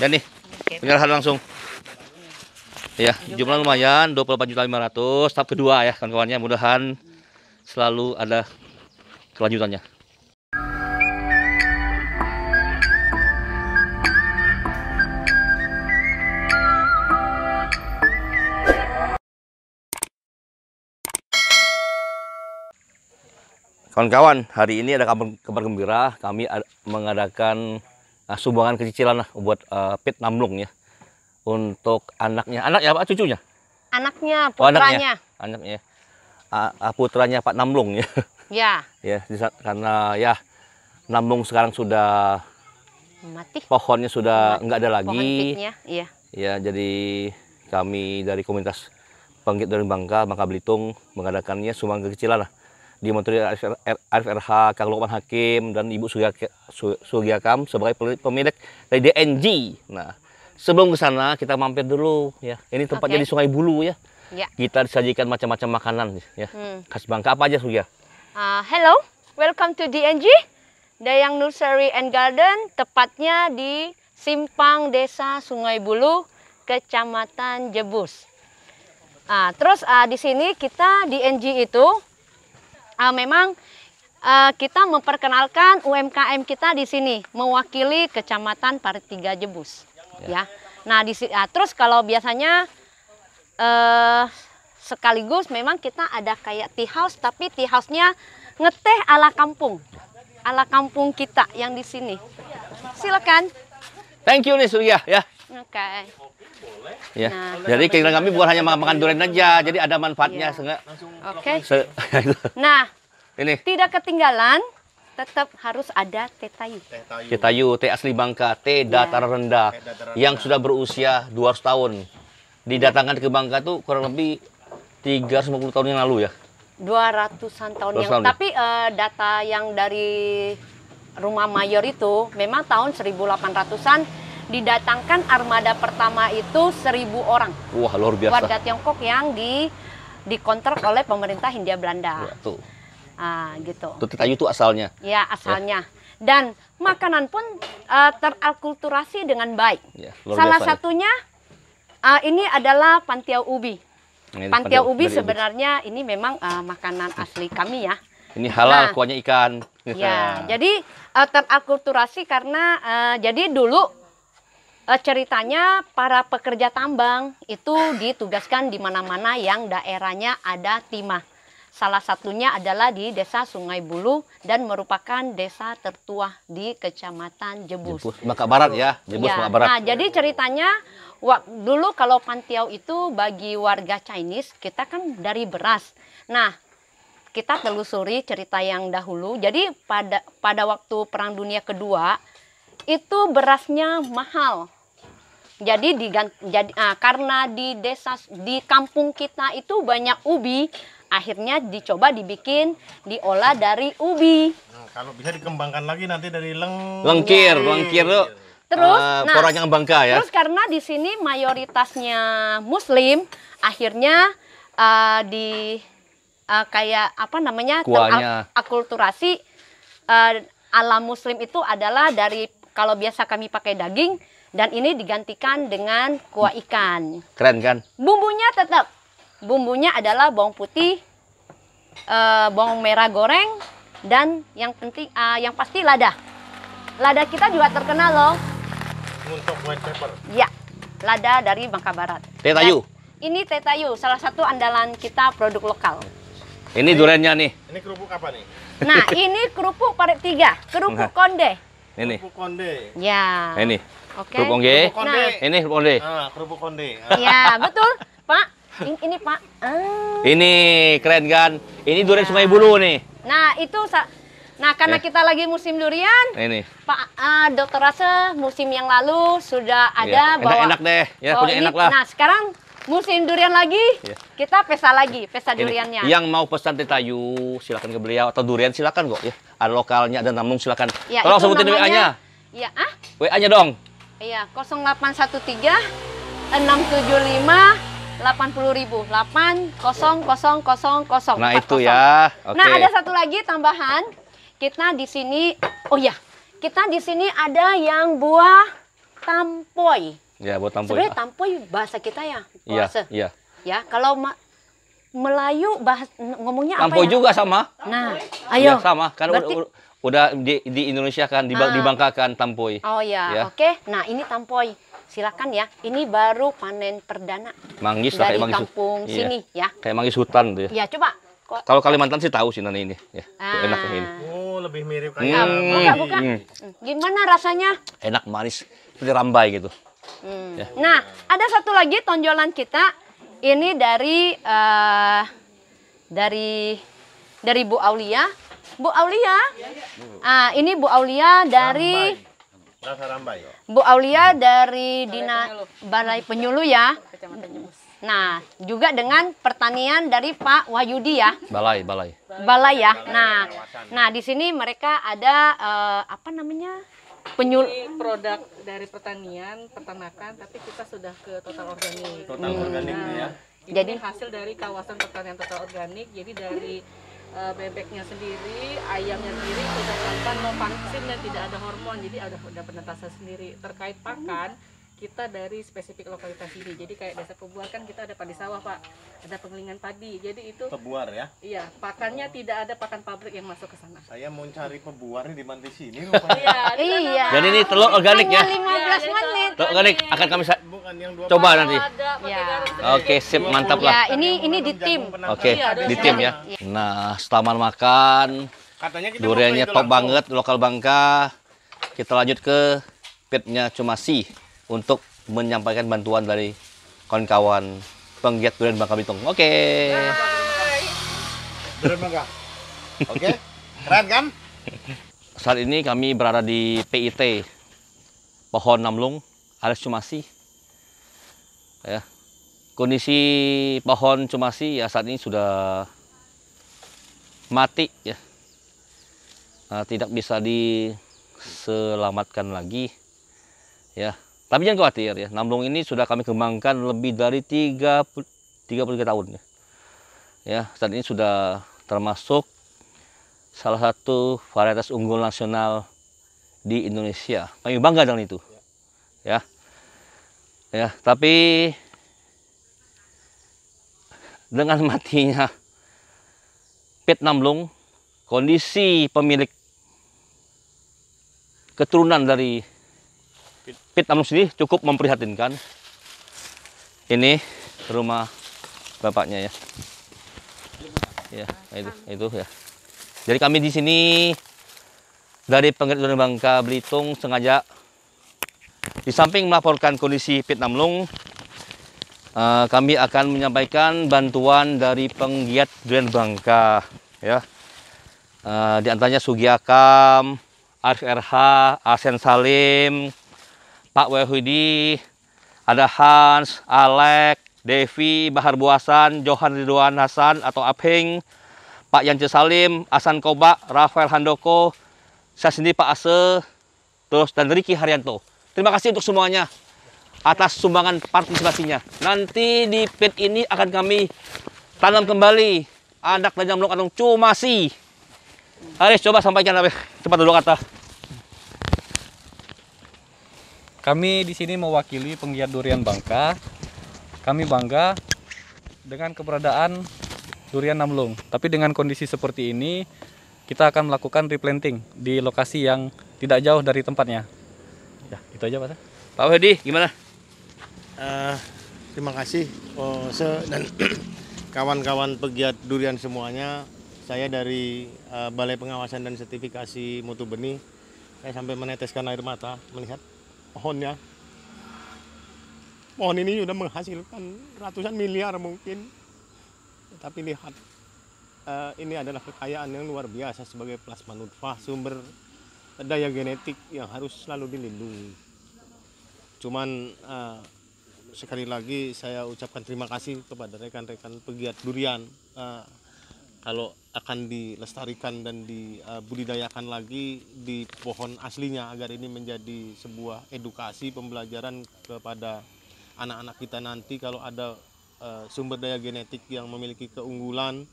Ya nih. Penyerahan langsung. Ya, jumlah lumayan 24.500 tahap kedua ya kawan-kawannya. Mudahan selalu ada kelanjutannya. Kawan-kawan, hari ini ada kabar, kabar gembira. Kami mengadakan uh, sumbangan kecicilan lah buat uh, Pit Namlung ya. Untuk anaknya, anak ya Pak cucunya? Anaknya, putranya. Oh, anaknya. anaknya. Uh, putranya Pak Namlung ya. Ya. ya, karena ya Namlung sekarang sudah mati. Pohonnya sudah mati. enggak ada lagi. Pohon iya. Ya, jadi kami dari komunitas Bangkit dari Bangka, Bangka Belitung mengadakannya sumbang kecilan lah di Menteri Arif RH, Kang Lukman Hakim, dan Ibu Surya, Surya Kam sebagai pemilik dari DNG. Nah, sebelum ke sana kita mampir dulu ya. Ini tempatnya okay. di Sungai Bulu ya. ya. Kita disajikan macam-macam makanan ya. Hmm. Khas Bangka apa aja Surya? Uh, hello, welcome to DNG, Dayang Nursery and Garden, tepatnya di Simpang Desa Sungai Bulu, Kecamatan Jebus. Nah, terus uh, di sini kita di DNG itu uh, memang uh, kita memperkenalkan UMKM kita di sini mewakili Kecamatan Paritiga Jebus ya. ya. Nah, di uh, terus kalau biasanya uh, sekaligus memang kita ada kayak tea house tapi tea house-nya ngeteh ala kampung. Ala kampung kita yang di sini. Silakan. Thank you nih ya. Oke. Okay. Ya. Nah. Jadi keinginan kami bukan hanya makan durian aja, jadi ada manfaatnya. Iya. sehingga. Oke. Okay. nah, ini tidak ketinggalan tetap harus ada teh tayu. Teh tayu, teh asli Bangka, teh iya. datar rendah yang sudah berusia 200 tahun. Didatangkan ke Bangka tuh kurang lebih 350 tahun yang lalu ya. 200-an tahun 200 yang ya? tapi uh, data yang dari rumah mayor itu memang tahun 1800-an didatangkan armada pertama itu seribu orang. Wah luar biasa. Warga Tiongkok yang di dikontrol oleh pemerintah Hindia Belanda. Ya, tuh. Ah, gitu. Tuh Tayu itu asalnya. Ya, ya. asalnya. Ya. Dan makanan pun uh, eh, terakulturasi dengan baik. Ya, Salah biasa, ya. satunya ya. uh, ini adalah pantiau ubi. Ini pantiau ubi sebenarnya ubi. ini memang uh, makanan asli kami ya. Ini halal nah, kuahnya ikan. Gitu. Ya, jadi uh, terakulturasi karena uh, jadi dulu Eh, ceritanya para pekerja tambang itu ditugaskan di mana-mana yang daerahnya ada timah. Salah satunya adalah di Desa Sungai Bulu dan merupakan desa tertua di Kecamatan Jebus. Jebus Maka Barat ya, Jebus ya. Barat. Nah, jadi ceritanya wak, dulu kalau Pantiau itu bagi warga Chinese kita kan dari beras. Nah, kita telusuri cerita yang dahulu. Jadi pada pada waktu Perang Dunia Kedua itu berasnya mahal. Jadi di jadi nah, karena di desa di kampung kita itu banyak ubi, akhirnya dicoba dibikin diolah dari ubi. Nah, kalau bisa dikembangkan lagi nanti dari leng lengkir, ya. lengkir tuh. Terus uh, nah, yang bangka ya. Terus karena di sini mayoritasnya muslim, akhirnya uh, di uh, kayak apa namanya? akulturasi uh, ala muslim itu adalah dari kalau biasa kami pakai daging dan ini digantikan dengan kuah ikan. Keren kan? Bumbunya tetap. Bumbunya adalah bawang putih, eh, bawang merah goreng dan yang penting eh, yang pasti lada. Lada kita juga terkenal loh. Untuk white pepper. Ya, lada dari Bangka Barat. Tetayu. Dan Ini tetayu, salah satu andalan kita produk lokal. Ini durennya nih. Ini kerupuk apa nih? Nah, ini kerupuk parit tiga, kerupuk nah. konde. Ini. Kerupuk konde. Ya. Ini. Oke. Okay. Kerupuk konde. Nah. Ini kerupuk konde. Ah, kerupuk konde. Ah. ya betul, Pak. Ini, ini Pak. Ah. Ini keren kan? Ini durian ya. Sungai Bulu nih. Nah, itu Nah, karena ya. kita lagi musim durian, ini. Pak uh, Dokter rasa musim yang lalu sudah iya. ada ya. enak, bawa enak deh, ya, punya enak lah. Nah, sekarang musim durian lagi, ya. kita pesta lagi, pesta duriannya. Yang mau pesan tetayu, silakan ke beliau atau durian silakan kok ya. Ada lokalnya, ada namung silakan. Ya, Tolong sebutin WA-nya. Iya, ya, ah? WA-nya dong. Iya, 0813 675 80 ribu 8 Nah itu ya. Okay. Nah ada satu lagi tambahan. Kita di sini, oh ya, kita di sini ada yang buah tampoi. Ya, buat tampoi. Sebenarnya tampoi bahasa kita ya, Iya. Iya. Ya. ya, kalau Melayu bahas ngomongnya tampoi apa? Tampoi ya? juga sama. Nah, ayo. Ya, sama, karena Berarti... udah, di, di Indonesia kan dibang, ah. dibangkakan tampoi. Oh ya, ya. oke. Okay. Nah, ini tampoi. Silakan ya. Ini baru panen perdana. Manggis lah manggis. kampung iya. sini ya. Kayak manggis hutan tuh ya. Iya, coba kalau Kalimantan sih tahu sih nani ini, ya. Ah. Enak ini. Oh, lebih mirip kayak. Ah, hmm. Buka, buka. Hmm. Gimana rasanya? Enak manis, seperti rambai gitu. Hmm. Ya. Nah, ada satu lagi tonjolan kita ini dari uh, dari dari Bu Aulia. Bu Aulia. Iya, iya. Ah, ini Bu Aulia dari Rambai. Bu Aulia dari Dina Balai Penyulu ya. Nah, juga dengan pertanian dari Pak Wahyudi ya. Balai, balai. Balai ya. Nah, nah di sini mereka ada uh, apa namanya? penyul Ini produk dari pertanian, peternakan, tapi kita sudah ke total organik. Total hmm. organik ya. nah, ya. Jadi hasil dari kawasan pertanian total organik, jadi dari uh, bebeknya sendiri, ayamnya sendiri sudah tanpa no vaksin dan tidak ada hormon, jadi ada ada penetasan sendiri. Terkait pakan, kita dari spesifik lokalitas ini. Jadi kayak desa Pebuar kan kita ada padi sawah, Pak. Ada pengelingan padi. Jadi itu Pebuar ya? Iya, pakannya oh. tidak ada pakan pabrik yang masuk ke sana. Saya mau cari Pebuar di mana di sini iya. iya. Jadi ini telur organik ya. 15 ya, iya, menit. Telur organik akan kami coba nanti. Iya. Oke, okay, sip, mantap lah. Ya, ini ini di tim. Oke, okay, iya, di tim ya. Nah, selamat makan. Katanya kita Duriannya top banget, lokal Bangka. Kita lanjut ke pitnya cuma Cumasi untuk menyampaikan bantuan dari kawan-kawan penggiat durian Bangka Belitung. Oke. Okay. Durian Bangka. Oke. Okay. Keren kan? Saat ini kami berada di PIT pohon namlung alias cumasi. Ya. Kondisi pohon cumasi ya saat ini sudah mati ya. Nah, tidak bisa diselamatkan lagi ya tapi jangan khawatir ya, namlung ini sudah kami kembangkan lebih dari 30, 33 tahun ya. Ya, saat ini sudah termasuk salah satu varietas unggul nasional di Indonesia. Kami bangga dengan itu. Ya. Ya, tapi dengan matinya pit namlung, kondisi pemilik keturunan dari Vietnam sini cukup memprihatinkan. Ini rumah bapaknya ya. Ya, itu itu ya. Jadi kami di sini dari Pengadilan Bangka Belitung sengaja di samping melaporkan kondisi Pit namlung eh, kami akan menyampaikan bantuan dari penggiat Durian Bangka ya. Eh, di antaranya Sugiakam, Arif RH, Asen Salim, Pak Wahyudi, ada Hans, Alek, Devi, Bahar Buasan, Johan Ridwan Hasan atau Apeng, Pak Yance Salim, Asan Koba, Rafael Handoko, saya sendiri Pak Ase, terus dan Riki Haryanto. Terima kasih untuk semuanya atas sumbangan partisipasinya. Nanti di pit ini akan kami tanam kembali anak dan jamblok cuma sih. Aris coba sampaikan apa cepat dulu kata. Kami di sini mewakili penggiat durian Bangka. Kami bangga dengan keberadaan durian Namlung. Tapi dengan kondisi seperti ini, kita akan melakukan replanting di lokasi yang tidak jauh dari tempatnya. Ya, itu aja Pak. Pak Wedi, gimana? Uh, terima kasih Ose dan kawan-kawan pegiat durian semuanya. Saya dari uh, Balai Pengawasan dan Sertifikasi Mutu Benih. Saya sampai meneteskan air mata melihat pohonnya. Pohon ini sudah menghasilkan ratusan miliar mungkin. Tapi lihat, eh, ini adalah kekayaan yang luar biasa sebagai plasma nutfah, sumber daya genetik yang harus selalu dilindungi. Cuman eh, sekali lagi saya ucapkan terima kasih kepada rekan-rekan pegiat durian. Eh, kalau akan dilestarikan dan dibudidayakan lagi di pohon aslinya agar ini menjadi sebuah edukasi pembelajaran kepada anak-anak kita nanti kalau ada uh, sumber daya genetik yang memiliki keunggulan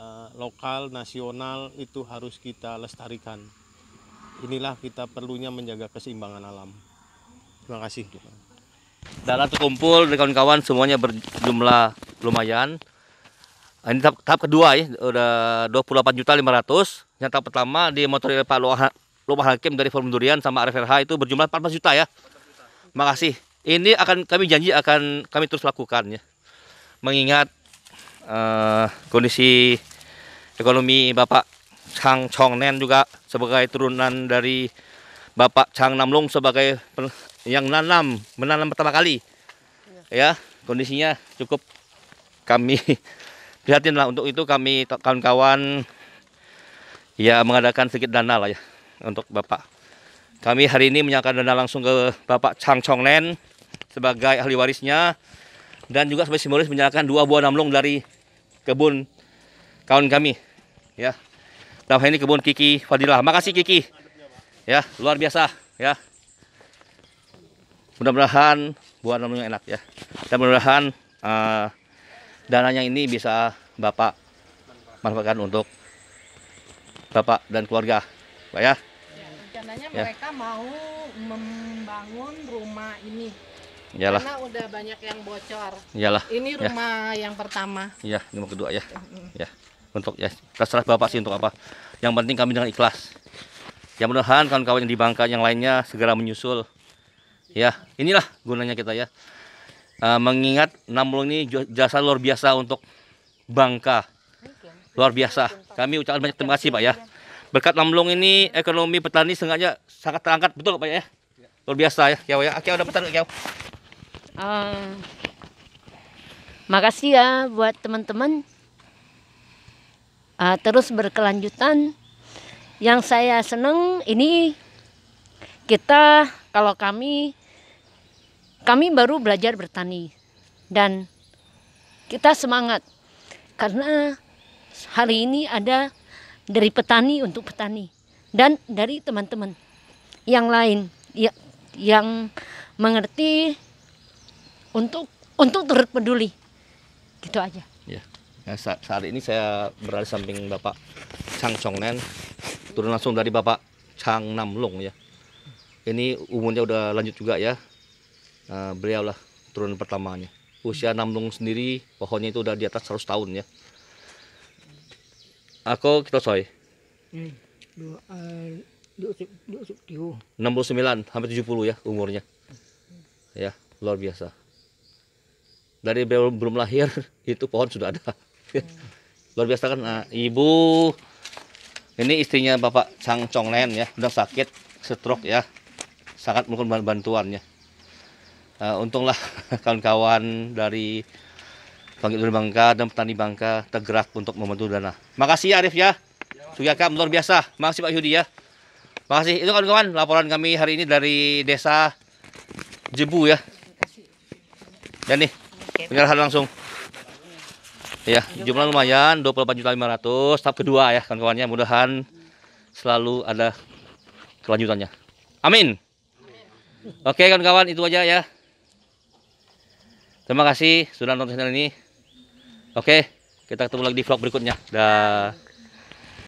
uh, lokal nasional itu harus kita lestarikan inilah kita perlunya menjaga keseimbangan alam terima kasih dalam terkumpul kawan-kawan semuanya berjumlah lumayan ini tahap, tahap kedua ya, udah 28 juta 500. Yang tahap pertama di motor Pak Lomah Hakim dari Forum Durian sama RFRH itu berjumlah 14 juta ya. Makasih. Ini akan kami janji akan kami terus lakukan ya. Mengingat uh, kondisi ekonomi Bapak Chang Chong Chongnen juga sebagai turunan dari Bapak Chang Namlung sebagai yang nanam menanam pertama kali. Iya. Ya, kondisinya cukup kami prihatinlah untuk itu kami kawan-kawan ya mengadakan sedikit dana lah ya untuk Bapak. Kami hari ini menyerahkan dana langsung ke Bapak Chang Chong Nen sebagai ahli warisnya dan juga sebagai simbolis menyerahkan dua buah namlong dari kebun kawan kami ya. dan ini kebun Kiki Fadilah. Makasih Kiki. Ya, luar biasa ya. Mudah-mudahan buah namlong enak ya. Dan mudah-mudahan uh, dananya ini bisa Bapak manfaatkan untuk Bapak dan keluarga, Pak ya. Rencananya ya. mereka mau membangun rumah ini. Iyalah. Karena udah banyak yang bocor. Iyalah. Ini ya. rumah ya. yang pertama. Iya, ini mau kedua ya. Mm. Ya. Untuk ya, terserah Bapak sih untuk apa. Yang penting kami dengan ikhlas. Yang mudah-mudahan kawan-kawan yang di Bangka yang lainnya segera menyusul. Ya, inilah gunanya kita ya. Uh, mengingat Namlung ini jasa luar biasa untuk Bangka. Luar biasa. Kami ucapkan banyak terima kasih Pak ya. Berkat Namlung ini ekonomi petani sengaja sangat terangkat betul Pak ya. Luar biasa ya. Kiau ya. Ah, Kiau petani, Kiau. Eh, makasih ya buat teman-teman. Uh, terus berkelanjutan. Yang saya seneng ini kita kalau kami kami baru belajar bertani dan kita semangat karena hari ini ada dari petani untuk petani dan dari teman-teman yang lain ya, yang mengerti untuk untuk turut peduli gitu aja. Ya. ya saat, saat ini saya berada samping Bapak Chang Chongnen turun langsung dari Bapak Chang Nam Namlong ya. Ini umurnya udah lanjut juga ya. Eh, beliau beliaulah turun pertamanya. Usia namlung sendiri pohonnya itu udah di atas 100 tahun ya. Aku kita soy. Hmm, eh, dua, eh, uh, 69 hampir 70 ya umurnya. Ya, luar biasa. Dari belum, belum lahir itu pohon sudah ada. luar biasa kan nah, ibu ini istrinya Bapak Chang Chonglen ya, udah sakit, stroke ya. Sangat mungkin bantuannya. Eh, untunglah kawan-kawan dari Bangkit Panggilan Bangka dan petani Bangka tergerak untuk membantu dana. Makasih ya Arif ya. kak, luar biasa. Makasih Pak Yudi ya. Makasih. Itu kawan-kawan laporan kami hari ini dari desa Jebu ya. Dan ya, nih penyerahan langsung. Ya, jumlah lumayan 28.500 tahap kedua ya kawan-kawannya. Mudahan selalu ada kelanjutannya. Amin. Oke kawan-kawan itu aja ya. Terima kasih sudah nonton channel ini. Oke, kita ketemu lagi di vlog berikutnya. Dah.